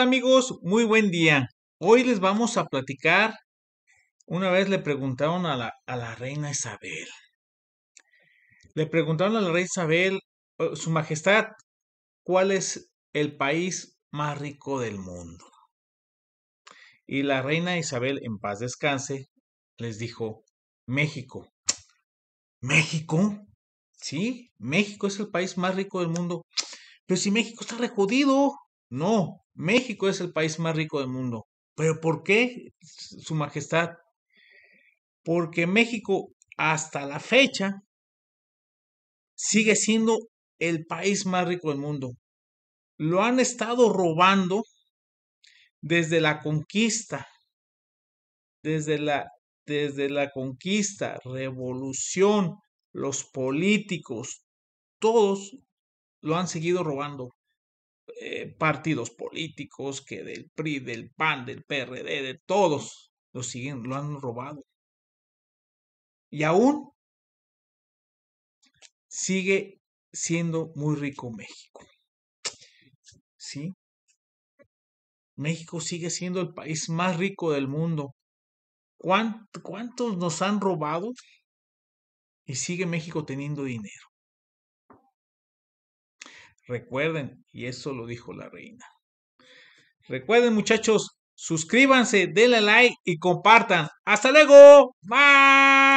amigos? Muy buen día. Hoy les vamos a platicar. Una vez le preguntaron a la, a la reina Isabel. Le preguntaron a la reina Isabel, oh, Su Majestad, ¿cuál es el país más rico del mundo? Y la reina Isabel, en paz descanse, les dijo, México. ¿México? Sí, México es el país más rico del mundo. Pero si México está re no, México es el país más rico del mundo. ¿Pero por qué, Su Majestad? Porque México hasta la fecha sigue siendo el país más rico del mundo. Lo han estado robando desde la conquista, desde la, desde la conquista, revolución, los políticos, todos lo han seguido robando. Eh, partidos políticos, que del PRI, del PAN, del PRD, de todos, lo siguen, lo han robado. Y aún sigue siendo muy rico México. ¿Sí? México sigue siendo el país más rico del mundo. ¿Cuántos nos han robado? Y sigue México teniendo dinero. Recuerden, y eso lo dijo la reina. Recuerden muchachos, suscríbanse, denle like y compartan. Hasta luego. Bye.